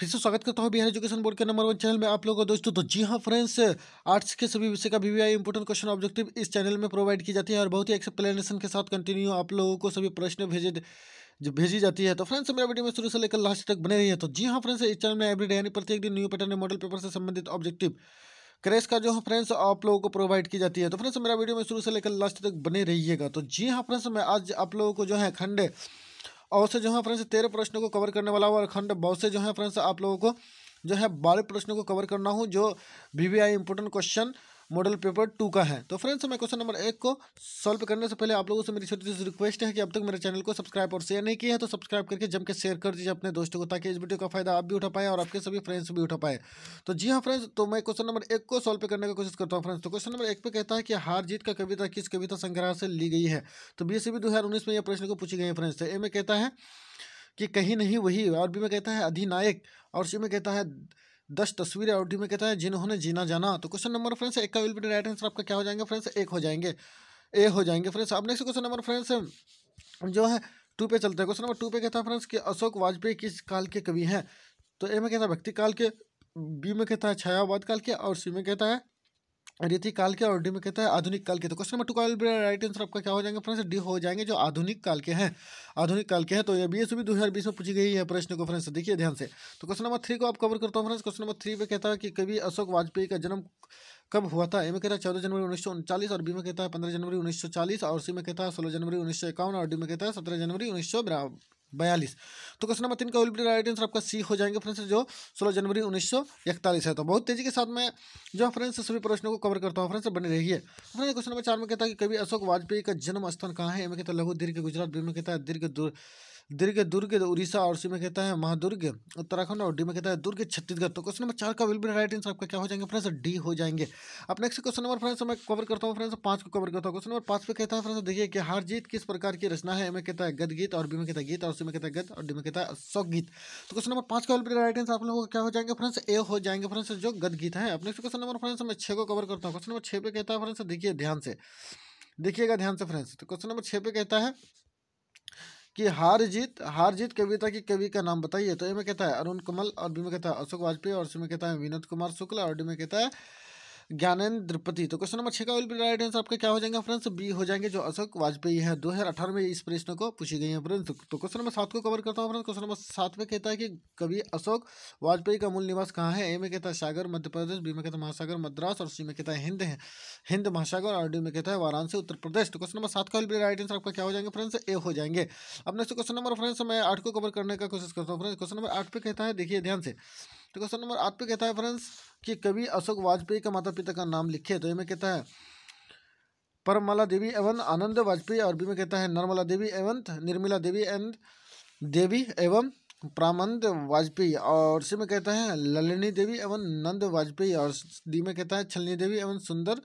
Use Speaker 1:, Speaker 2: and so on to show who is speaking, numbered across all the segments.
Speaker 1: फिर से स्वागत करता हूँ बिहार एजुकेशन बोर्ड के नंबर वन चैनल में आप लोगों को दोस्तों तो जी हाँ फ्रेंड्स आर्ट्स के सभी विषय का वीवीआई इंपोर्टेंट क्वेश्चन ऑब्जेक्टिव इस चैनल में प्रोवाइड की जाती है और बहुत ही एक्सप्लेनेशन के साथ कंटिन्यू आप लोगों को सभी प्रश्न भेजे जो भेजी जाती है तो फ्रेंड्स मेरा वीडियो में शुरू से लेकर लास्ट तक बने रही है तो जी हाँ फ्रेंड्स इस चैनल में एवरी यानी प्रत्येक दिन न्यू पैटर्न मॉडल पेपर से संबंधित ऑब्जेक्टिव क्रेस का जो है फ्रेंड्स आप लोगों को प्रोवाइड की जाती है तो फ्रेंड्स मेरा वीडियो में शुरू से लेकर लास्ट तक बने रहिएगा तो जी हाँ फ्रेंड्स मैं आज आप लोगों को जो है खंड और से जो है फ्रेंड्स तेरह प्रश्नों को कवर करने वाला हूँ और खंड बहुत से जो है फ्रेंड्स आप लोगों को जो है बारह प्रश्नों को कवर करना हूँ जो V V I important question model paper two का है तो फ्रेंड्स मैं क्वेश्चन नंबर एक को सॉल्व करने से पहले आप लोगों से मेरी छोटी सी रिक्वेस्ट है कि अब तक मेरे चैनल को सब्सक्राइब और शेयर नहीं किया है तो सब्सक्राइब करके जम के शेयर कर दीजिए अपने दोस्तों को ताकि इस वीडियो का फायदा आप भी उठा पाएँ और आपके सभी फ्रेंड्स भी उठा पाए तो जी हाँ फ्रेंड्स तो मैं क्वेश्चन नंबर एक को सॉल्व करने की कोशिश करता हूँ फ्रेंड्स तो क्वेश्चन नंबर एक पर कहता है कि हार जीत का कविता किस कविता संग्रह से ली गई है तो बी में यह प्रश्न को पूछी गई है फ्रेंड्स तो ए में कहता है कि कहीं नहीं वही और बी में कहता है अधिनायक और सी में कहता है दस तस्वीरें डी में कहता है जिन्होंने जीना जाना तो क्वेश्चन नंबर फ्रेंड्स एक का विल बी राइट आंसर आपका क्या हो जाएंगे फ्रेंड्स एक हो जाएंगे ए हो जाएंगे फ्रेंड्स आप नेक्स्ट क्वेश्चन नंबर फ्रेंड्स जो है टू पे चलते हैं क्वेश्चन नंबर टू पे कहता है फ्रेंड्स कि अशोक वाजपेयी किस काल के कवि हैं तो ए में कहता है भक्ति काल के बी में कहता है छायावाद काल के और सी में कहता है यदि काल के और डी में कहता है आधुनिक काल के तो क्वेश्चन नंबर टू का राइट आंसर आपका क्या हो जाएंगे फ्रेंड्स डी हो जाएंगे जो आधुनिक काल के हैं आधुनिक काल के हैं तो ये बी एस दो हज़ार बीस में पूछी गई है प्रश्न को फ्रेंड्स देखिए ध्यान से तो क्वेश्चन नंबर थ्री को आप कवर करता हूँ फ्रेंड्स क्वेश्चन नंबर थ्री में कहता है कि कभी अशोक वाजपेयी का जन्म कब हुआ था ए में कहता है चौदह जनवरी उन्नीस सौ उनचालीस और बी में कहता है पंद्रह जनवरी उन्नीस सौ चालीस और सी में कहता है सोलह जनवरी उन्नीस सौ इक्यावन और डी में कहता है सत्रह जनवरी उन्नीस सौ बयालीस तो क्वेश्चन नंबर तीन का विल बी राइट आंसर आपका सी हो जाएंगे फ्रेंड्स जो सोलह जनवरी उन्नीस सौ इकतालीस है तो बहुत तेजी के साथ मैं जो फ्रेंड्स सभी प्रश्नों को कवर करता हूँ फ्रेंड्स बने रहिए तो फ्रेंड्स क्वेश्चन नंबर चार में कहता है कि कभी अशोक वाजपेयी का जन्म स्थान कहाँ है एम कहता लघु दीर्घ गुजरात बी में कहता है दीर्घ दूर दीर्घ दुर्ग उड़ीसा और उसी में कहता है महादुर्ग उत्तराखंड और डी में कहता है दुर्ग छत्तीसगढ़ तो क्वेश्चन नंबर चार का विल बी राइट आंसर आपका क्या हो जाएंगे फ्रेंड्स डी हो जाएंगे अब नेक्स्ट क्वेश्चन नंबर फ्रेंड्स मैं कवर करता हूँ फ्रेंड्स पाँच को कवर करता हूँ क्वेश्चन नंबर पाँच पे कहता है फ्रेंड्स देखिए कि हर जीत किस प्रकार की रचना है में कहता है गद गीत और बी में कहता है गीत और उसी में कहता है गद और डी में कहता है सौ गीत तो क्वेश्चन नंबर पाँच का विल बी राइट आंसर आप लोगों का क्या हो जाएंगे फ्रेंड्स ए हो जाएंगे फ्रेंड्स जो गद गीत है अब नेक्स्ट क्वेश्चन नंबर फ्रेंड्स मैं छः को कवर करता हूँ क्वेश्चन नंबर छः पे कहता है फ्रेंड्स देखिए ध्यान से देखिएगा ध्यान से फ्रेंड्स तो क्वेश्चन नंबर छः पे कहता है कि हार जीत हार जीत कविता की कवि का नाम बताइए तो ए में कहता है अरुण कमल और बी में कहता है अशोक वाजपेयी और सी में कहता है विनोद कुमार शुक्ला और डी में कहता है ज्ञानेन्द्र पति तो क्वेश्चन नंबर छः का विल बी राइट आंसर आपके क्या हो जाएंगे फ्रेंड्स बी हो जाएंगे जो अशोक वाजपेयी है दो में इस प्रश्न को पूछी गई है फ्रेंड्स तो क्वेश्चन नंबर सात को कवर करता हूँ फ्रेंड्स क्वेश्चन नंबर सात में कहता है कि कवि अशोक वाजपेयी का मूल निवास कहाँ है ए में कहता है सागर मध्य प्रदेश बी में कहता है महासागर मद्रास और सी में कहता है हिंद है हिंद महासागर और डी में कहता है वाराणसी उत्तर प्रदेश तो क्वेश्चन नंबर सात का विल बी राइट आंसर आपका क्या हो जाएंगे फ्रेंड्स ए हो जाएंगे अब नेक्स्ट क्वेश्चन नंबर फ्रेंड्स मैं आठ को कवर करने का कोशिश करता हूँ फ्रेंड्स क्वेश्चन नंबर आठ पे कहता है देखिए ध्यान से तो क्वेश्चन नंबर आठ पे कहता है फ्रेंड्स कि कवि अशोक वाजपेयी के माता पिता का नाम लिखे तो ये में कहता है परमला देवी एवं आनंद वाजपेयी और बी में कहता है नर्मला देवी एवं निर्मला देवी एंड देवी एवं प्रामंद वाजपेयी और सी में कहता है ललिनी देवी एवं नंद वाजपेयी और डी में कहता है छलनी देवी एवं सुंदर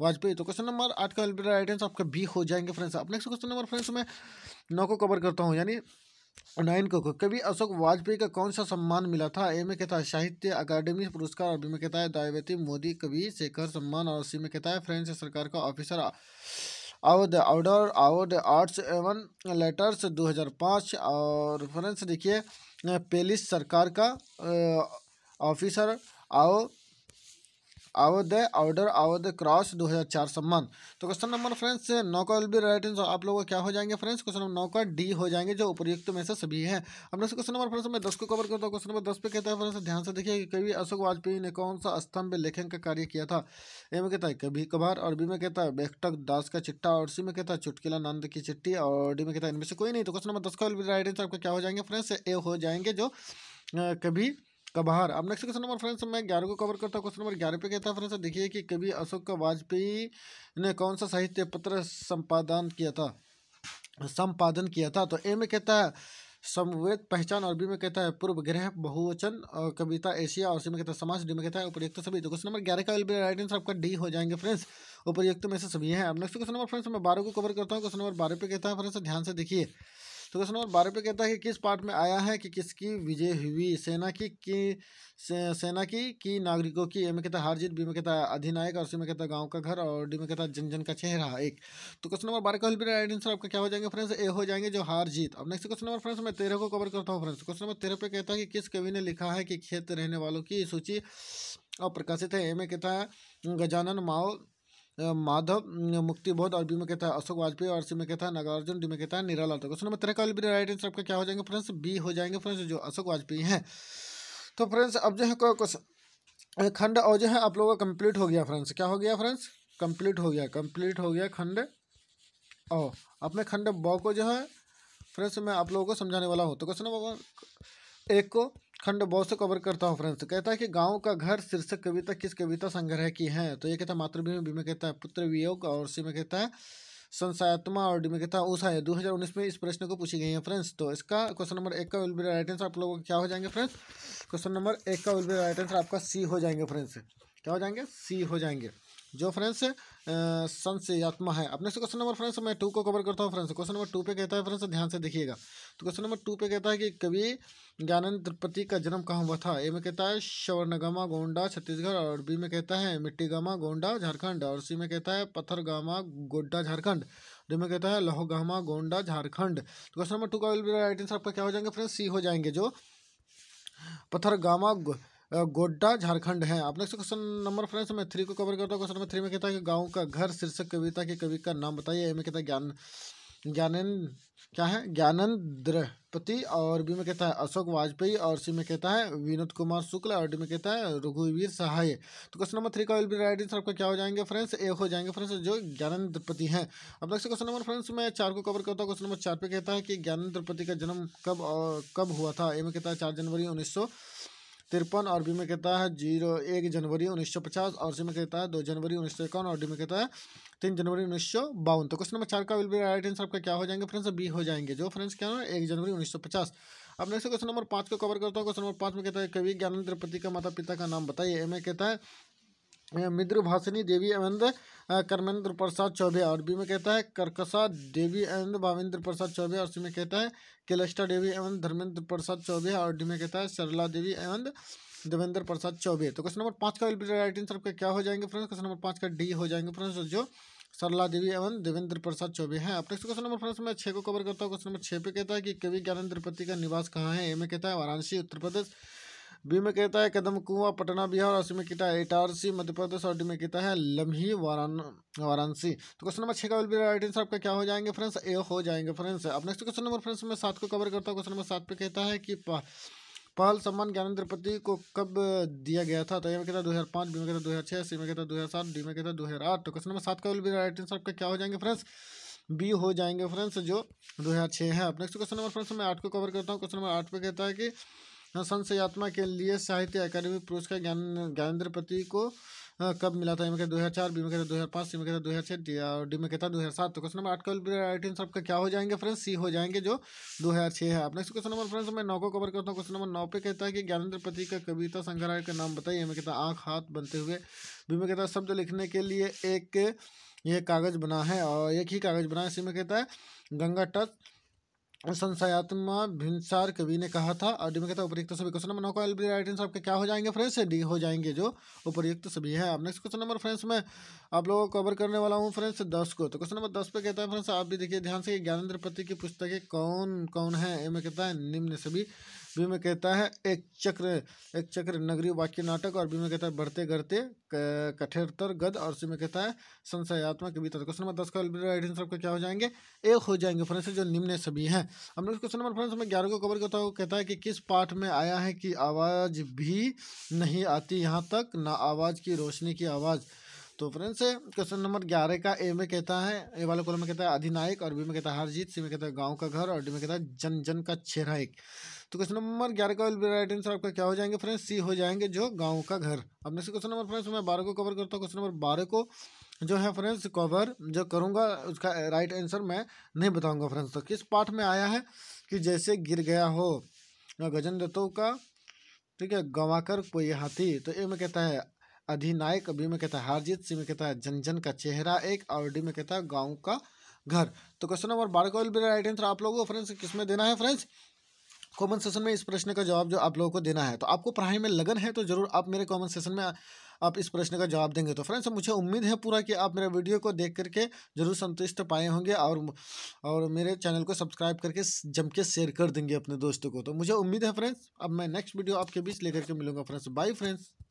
Speaker 1: वाजपेयी तो क्वेश्चन नंबर आठ का राइट आंसर आपका बी हो जाएंगे फ्रेंड्स अब नेक्स्ट क्वेश्चन नंबर फ्रेंड्स मैं नौ को कवर करता हूँ यानी नाइन को कवि अशोक वाजपेयी का कौन सा सम्मान मिला था ए में कहता है साहित्य अकादमी पुरस्कार और बी में कहता है दायवती मोदी कवि शेखर सम्मान और सी में कहता है फ्रेंच सरकार का officer of the order of the arts एवं लेटर्स 2005 और फ्रेंस देखिए पेलिस सरकार का ऑफिसर आओ of the order of the cross 2004 सम्मान तो क्वेश्चन नंबर फ्रेंड्स नौ का विल बी राइट आंसर आप लोगों का क्या हो जाएंगे फ्रेंड्स क्वेश्चन नंबर नौ का डी हो जाएंगे जो उपयुक्त में से सभी है अब नेक्स्ट क्वेश्चन नंबर फ्रेंड्स मैं दस को कवर करता हूँ क्वेश्चन नंबर दस पे कहता है फ्रेंड्स ध्यान से देखिए कभी अशोक वाजपेयी ने कौन सा स्तंभ लेखन का कार्य किया था ए में कहता है कभी कभार और बी में कहता है बेखटक दास का चिट्ठा और सी में कहता है चुटकिला नंद की चिट्ठी और डी में कहता है इनमें से कोई नहीं तो क्वेश्चन नंबर दस का विल बी राइट आंसर आपका क्या हो जाएंगे फ्रेंड्स ए हो जाएंगे जो कभी कबाहर अब नेक्स्ट क्वेश्चन नंबर फ्रेंड्स मैं ग्यारह को कवर करता हूँ क्वेश्चन नंबर ग्यारह पे कहता है फ्रेंड्स देखिए कि कवि अशोक वाजपेयी ने कौन सा साहित्य पत्र संपादन किया था संपादन किया था तो ए में कहता है समवेद पहचान और बी में कहता है पूर्व ग्रह बहुवचन और कविता एशिया और सी में कहता है समाज डी में कहता है उपयुक्त सभी तो क्वेश्चन नंबर ग्यारह का राइट आंसर आपका डी हो जाएंगे फ्रेंड्स उपयुक्त में से सभी हैं अब नेक्स्ट क्वेश्चन नंबर फ्रेंड्स मैं बारह को कवर करता हूँ क्वेश्चन नंबर बारह पे कहता है फ्रेंड्स ध्यान से देखिए तो क्वेश्चन नंबर बारह पे कहता है कि किस पार्ट में आया है कि किसकी विजय हुई सेना की कि से, सेना की कि नागरिकों की ए में कहता है हार जीत बी में कहता है अधिनायक और सी में कहता है गाँव का घर और डी में कहता है जन जन का चेहरा एक तो क्वेश्चन नंबर बारह का विल राइट आंसर आपका क्या हो जाएंगे फ्रेंड्स ए हो जाएंगे जो हार जीत अब नेक्स्ट क्वेश्चन नंबर फ्रेंड्स मैं तेरह को कवर करता हूँ फ्रेंड्स क्वेश्चन तो नंबर तेरह पे कहता है कि किस कवि ने लिखा है कि खेत रहने वालों की सूची और प्रकाशित है ए में कहता है गजानन माओ माधव मुक्ति बोध और बी में कहता है अशोक वाजपेयी और सी में कहता है नागार्जुन डी में कहता है निराला तो क्वेश्चन नंबर तेरह का राइट आंसर आपका क्या हो जाएंगे फ्रेंड्स बी हो जाएंगे फ्रेंड्स जो अशोक वाजपेयी हैं तो फ्रेंड्स अब जो है क्वेश्चन खंड और जो है आप लोगों का कंप्लीट हो गया फ्रेंड्स क्या हो गया फ्रेंड्स कंप्लीट हो गया कंप्लीट हो गया खंड ओ अपने खंड ब को जो है फ्रेंड्स मैं आप लोगों को समझाने वाला हूँ तो क्वेश्चन नंबर एक को खंड बहुत से कवर करता हूँ फ्रेंड्स कहता है कि गांव का घर शीर्षक कविता किस कविता संग्रह की है तो ये कहता है मातृभूमि बी में कहता है पुत्र वियोग और सी में कहता है संसात्मा और डी में कहता है ऊषा है दो में इस प्रश्न को पूछी गई है फ्रेंड्स तो इसका क्वेश्चन नंबर एक का विल बी राइट आंसर आप लोगों को क्या हो जाएंगे फ्रेंड्स क्वेश्चन नंबर एक का विल बी राइट आंसर आपका सी हो जाएंगे फ्रेंड्स क्या हो जाएंगे सी हो जाएंगे जो फ्रेंड्स संशयात्मा है अपने से क्वेश्चन नंबर फ्रेंड्स मैं टू को कवर करता हूँ फ्रेंड्स क्वेश्चन नंबर टू पे कहता है फ्रेंड्स ध्यान से देखिएगा तो क्वेश्चन नंबर टू पे कहता है कि कवि ज्ञानंद त्रिपति का जन्म कहाँ हुआ था ए में कहता है शवर्णगामा गोंडा छत्तीसगढ़ और बी में कहता है गामा गोंडा झारखंड और सी में कहता है पत्थरगामा गोड्डा झारखंड डी में कहता है लोहगामा गोंडा झारखंड तो क्वेश्चन नंबर टू का राइट आंसर आपका क्या हो जाएंगे फ्रेंड्स सी हो जाएंगे जो गामा गोड्डा झारखंड है आप नेक्स्ट क्वेश्चन नंबर फ्रेंड्स मैं थ्री को कवर करता हूँ क्वेश्चन नंबर थ्री में कहता है कि गाँव का घर शीर्षक कविता के कवि का नाम बताइए ए में कहता है ज्ञान ज्ञानन क्या है ज्ञानंद्रपति और बी में कहता है अशोक वाजपेयी और सी में कहता है विनोद कुमार शुक्ल और डी में कहता है रघुवीर सहाय तो क्वेश्चन नंबर थ्री का विल बी राइट आंसर आपका क्या हो जाएंगे फ्रेंड्स ए हो जाएंगे फ्रेंड्स जो ज्ञानंद्रपति हैं अब नेक्स्ट क्वेश्चन नंबर फ्रेंड्स मैं चार को कवर करता हूँ क्वेश्चन नंबर चार पे कहता है कि ज्ञानंद्रपति का जन्म कब कब हुआ था ए में कहता है चार जनवरी उन्नीस तिरपन और बी में कहता है जीरो एक जनवरी उन्नीस सौ पचास और सी में कहता है दो जनवरी उन्नीस सौ इक्यावन और डी में कहता है तीन जनवरी उन्नीस सौ बावन तो क्वेश्चन नंबर चार का विल बी राइट आंसर आपका क्या हो जाएंगे फ्रेंड्स बी हो जाएंगे जो फ्रेंड्स क्या है एक जनवरी उन्नीस सौ पचास अब नेक्स्ट क्वेश्चन नंबर पाँच को कवर करता हूँ क्वेश्चन नंबर पाँच में कहता है कवि ज्ञानेंद्र पति का माता पिता का नाम बताइए ए में कहता है मिद्रभाषिनी देवी एवंद कर्मेंद्र प्रसाद चौबे और बी में कहता है कर्कसा देवी एवंद भावेंद्र प्रसाद चौबे और सी में कहता है केलस्टा देवी एवं धर्मेंद्र प्रसाद चौबे और डी में कहता है सरला देवी एवं देवेंद्र प्रसाद चौबे तो क्वेश्चन नंबर पाँच का राइट आंसर आपका क्या हो जाएंगे फ्रेंड्स क्वेश्चन नंबर पाँच का डी हो जाएंगे फ्रेंड्स जो सरला देवी एवं देवेंद्र प्रसाद चौबे हैं आप नेक्स्ट क्वेश्चन नंबर फ्रेंड्स मैं छः को कवर करता हूँ क्वेश्चन नंबर छः पे कहता है कि कवि ज्ञानेन्द्र पति का निवास कहाँ है ए में कहता है वाराणसी उत्तर प्रदेश बी में कहता है कदम कुआ पटना बिहार और सी में कहता है इटारसी मध्य प्रदेश और डी में कहता है लम्ही वारान वाराणसी तो क्वेश्चन नंबर छः का विल राइट आंसर आपका क्या हो जाएंगे फ्रेंड्स ए हो जाएंगे फ्रेंड्स अब नेक्स्ट क्वेश्चन नंबर फ्रेंड्स मैं सात को कवर करता हूँ क्वेश्चन नंबर सात पे कहता है कि पहल सम्मान ज्ञानेंद्र पति को कब दिया गया था तो ये में कहता है दो हज़ार पाँच बी में कहता है दो हज़ार छः सी में कहता है दो हज़ार सात डी में कहता है दो हज़ार आठ तो क्वेश्चन नंबर सात का विल बी राइट आंसर आपका क्या हो जाएंगे फ्रेंड्स बी हो जाएंगे फ्रेंड्स जो दो हज़ार छः है अब नेक्स्ट क्वेश्चन नंबर फ्रेंड्स मैं आठ को कवर करता हूँ क्वेश्चन नंबर आठ पे कहता है कि संशयात्मा के लिए साहित्य अकादमी पुरस्कार ज्ञान ज्ञानेन्द्र पति को कब मिला था इमें दो हज़ार चार बीमे कहता दो हज़ार पाँच सी कहता दो हज़ार छः और डी में कहता दो हज़ार सात तो क्वेश्चन नंबर आठ का राइटिंग सबका क्या हो जाएंगे फ्रेंड्स सी हो जाएंगे जो दो हज़ार छः है आप नेक्स्ट क्वेश्चन नंबर फ्रेंड्स मैं नौ को कवर करता हूँ क्वेश्चन नंबर नौ पे कहता है कि ज्ञानेंद्र पति का कविता संग्रह का नाम बताइए में कहता आँख हाथ बनते हुए बीमे कहता शब्द लिखने के लिए एक ये कागज़ बना है और एक ही कागज़ बना है इसी में कहता है गंगा टच संशयात्मा भिनसार कवि ने कहा था और डी में कहता उपयुक्त सभी क्वेश्चन नंबर नौ का एल बी राइट आंसर आपके क्या हो जाएंगे फ्रेंड्स डी हो जाएंगे जो उपयुक्त सभी है अब नेक्स्ट क्वेश्चन नंबर फ्रेंड्स मैं आप लोगों को कवर करने वाला हूँ फ्रेंड्स दस को तो क्वेश्चन नंबर दस पे कहता है फ्रेंड्स आप भी देखिए ध्यान से ज्ञानेन्द्र पति की पुस्तकें कौन कौन है में कहता है निम्न सभी बी में कहता है एक चक्र एक चक्र नगरी वाक्य नाटक और बी में कहता है बढ़ते गढ़ते कठेरतर गद और सी में कहता है संशयात्मक कविता क्वेश्चन नंबर दस का राइट आंसर आपका क्या हो जाएंगे एक हो जाएंगे फ्रेंड्स जो निम्न सभी हैं हम लोग क्वेश्चन नंबर फ्रेंड्स में ग्यारह को कवर करता हूँ कहता है कि किस पाठ में आया है कि आवाज़ भी नहीं आती यहाँ तक ना आवाज़ की रोशनी की आवाज़ तो फ्रेंड्स क्वेश्चन नंबर ग्यारह का ए में कहता है ए वाले कॉलम में कहता है अधिनायक और बी में कहता है हरजीत सी में कहता है गांव का घर और डी में कहता है जन जन का चेहरा एक तो क्वेश्चन नंबर ग्यारह का राइट आंसर आपका क्या हो जाएंगे फ्रेंड्स सी हो जाएंगे जो गाँव का घर अब नेक्स्ट क्वेश्चन नंबर फ्रेंड्स मैं बारह को कवर करता हूँ क्वेश्चन नंबर बारह को जो है फ्रेंड्स कवर जो करूँगा उसका राइट आंसर मैं नहीं बताऊँगा फ्रेंड्स तो किस पार्ट में आया है कि जैसे गिर गया हो गजन दत्तों का ठीक है गंवाकर कोई हाथी तो ए में कहता है अधिनायक बी में कहता है हारजीत सी में कहता है जन जन का चेहरा एक और डी में कहता है गाँव का घर तो क्वेश्चन नंबर बारह का राइट आंसर आप लोगों को फ्रेंड्स किस में देना है फ्रेंड्स कॉमन सेशन में इस प्रश्न का जवाब जो आप लोगों को देना है तो आपको पढ़ाई में लगन है तो ज़रूर आप मेरे कॉमन सेशन में आप इस प्रश्न का जवाब देंगे तो फ्रेंड्स मुझे उम्मीद है पूरा कि आप मेरे वीडियो को देख करके जरूर संतुष्ट पाए होंगे और और मेरे चैनल को सब्सक्राइब करके जम के शेयर कर देंगे अपने दोस्तों को तो मुझे उम्मीद है फ्रेंड्स अब मैं नेक्स्ट वीडियो आपके बीच लेकर के मिलूंगा फ्रेंड्स बाय फ्रेंड्स